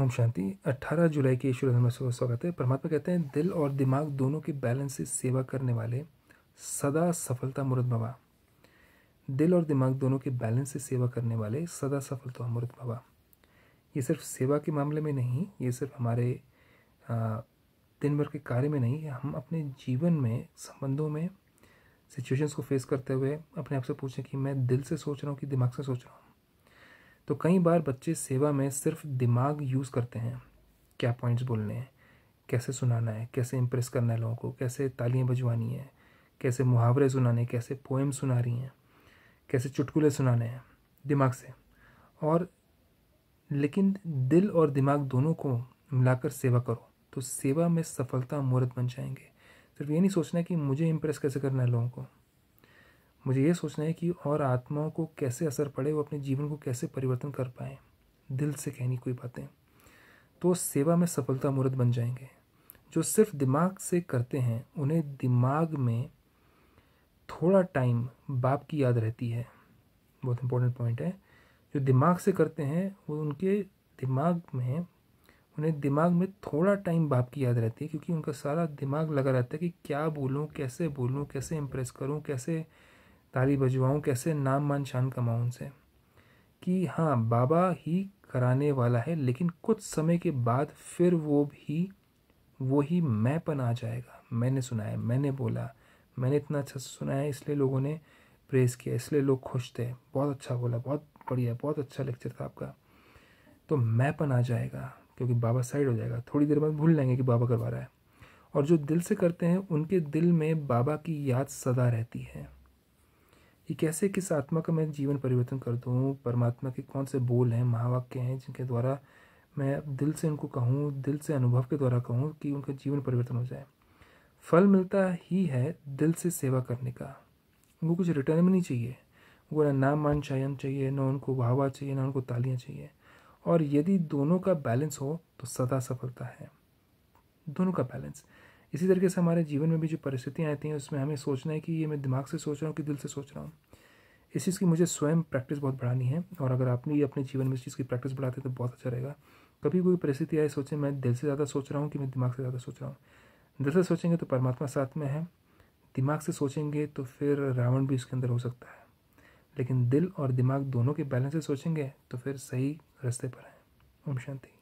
ओम शांति 18 जुलाई के ईश्वर धर्म से स्वागत है परमात्मा कहते हैं दिल और दिमाग दोनों के बैलेंस से सेवा करने वाले सदा सफलता मुरत बाबा दिल और दिमाग दोनों के बैलेंस से सेवा करने वाले सदा सफलता मुरत बाबा ये सिर्फ सेवा के मामले में नहीं ये सिर्फ हमारे दिन भर के कार्य में नहीं हम अपने जीवन में संबंधों में सिचुएशंस को फेस करते हुए अपने आप से पूछें कि मैं दिल से सोच रहा हूँ कि दिमाग से सोच रहा हूँ तो कई बार बच्चे सेवा में सिर्फ दिमाग यूज़ करते हैं क्या पॉइंट्स बोलने हैं कैसे सुनाना है कैसे इम्प्रेस करना है लोगों को कैसे तालियाँ बजवानी है कैसे मुहावरे सुनाने कैसे पोएम सुना रही हैं कैसे चुटकुले सुनाने हैं दिमाग से और लेकिन दिल और दिमाग दोनों को मिलाकर सेवा करो तो सेवा में सफलता मुहूर्त बन जाएंगे सिर्फ ये नहीं सोचना कि मुझे इम्प्रेस कैसे करना है लोगों को मुझे ये सोचना है कि और आत्माओं को कैसे असर पड़े वो अपने जीवन को कैसे परिवर्तन कर पाए दिल से कहनी कोई बातें तो सेवा में सफलता मूर्त बन जाएंगे जो सिर्फ दिमाग से करते हैं उन्हें दिमाग में थोड़ा टाइम बाप की याद रहती है बहुत इंपॉर्टेंट पॉइंट है जो दिमाग से करते हैं वो उनके दिमाग में उन्हें दिमाग में थोड़ा टाइम बाप की याद रहती है क्योंकि उनका सारा दिमाग लगा रहता है कि क्या बोलूँ कैसे बोलूँ कैसे इम्प्रेस करूँ कैसे ताली बजवाऊँ कैसे नाम मान शान कमाऊँ उनसे कि हाँ बाबा ही कराने वाला है लेकिन कुछ समय के बाद फिर वो भी वो ही मैंपन आ जाएगा मैंने सुनाया मैंने बोला मैंने इतना अच्छा सुनाया इसलिए लोगों ने प्रेस किया इसलिए लोग खुश थे बहुत अच्छा बोला बहुत बढ़िया बहुत अच्छा लेक्चर था आपका तो मैंपन आ जाएगा क्योंकि बाबा साइड हो जाएगा थोड़ी देर बाद भूल लेंगे कि बाबा करवा रहा है और जो दिल से करते हैं उनके दिल में बाबा की याद सदा रहती है कि कैसे किस आत्मा का मैं जीवन परिवर्तन कर दूँ परमात्मा के कौन से बोल हैं महावाक्य हैं जिनके द्वारा मैं दिल से उनको कहूँ दिल से अनुभव के द्वारा कहूँ कि उनका जीवन परिवर्तन हो जाए फल मिलता ही है दिल से सेवा करने का उनको कुछ रिटर्न भी नहीं चाहिए उनको ना नाम मान चयन चाहिए ना उनको वाहवा चाहिए ना उनको तालियाँ चाहिए और यदि दोनों का बैलेंस हो तो सदा सफलता है दोनों का बैलेंस इसी तरीके से हमारे जीवन में भी जो परिस्थितियाँ आती हैं उसमें हमें सोचना है कि ये मैं दिमाग से सोच रहा हूँ कि दिल से सोच रहा हूँ इस चीज़ की मुझे स्वयं प्रैक्टिस बहुत बढ़ानी है और अगर आपने अपने जीवन में इस चीज़ की प्रैक्टिस बढ़ाते तो बहुत अच्छा रहेगा कभी कोई परिस्थिति आए सोचें मैं दिल से ज़्यादा सोच रहा हूँ कि मैं दिमाग से ज़्यादा सोच रहा हूँ दिल से सोचेंगे तो परमात्मा साथ में है दिमाग से सोचेंगे तो फिर रावण भी उसके अंदर हो सकता है लेकिन दिल और दिमाग दोनों के बैलेंस से सोचेंगे तो फिर सही रास्ते पर हैं ओम शांति